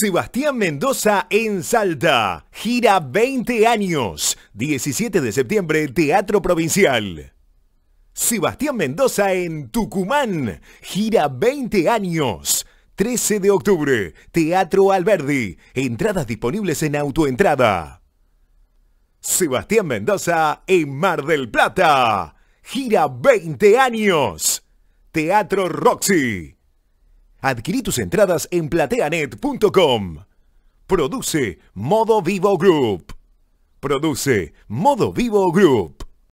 Sebastián Mendoza en Salta. Gira 20 años. 17 de septiembre, Teatro Provincial. Sebastián Mendoza en Tucumán. Gira 20 años. 13 de octubre, Teatro Alberdi. Entradas disponibles en autoentrada. Sebastián Mendoza en Mar del Plata. Gira 20 años. Teatro Roxy. Adquirí tus entradas en plateanet.com. Produce Modo Vivo Group. Produce Modo Vivo Group.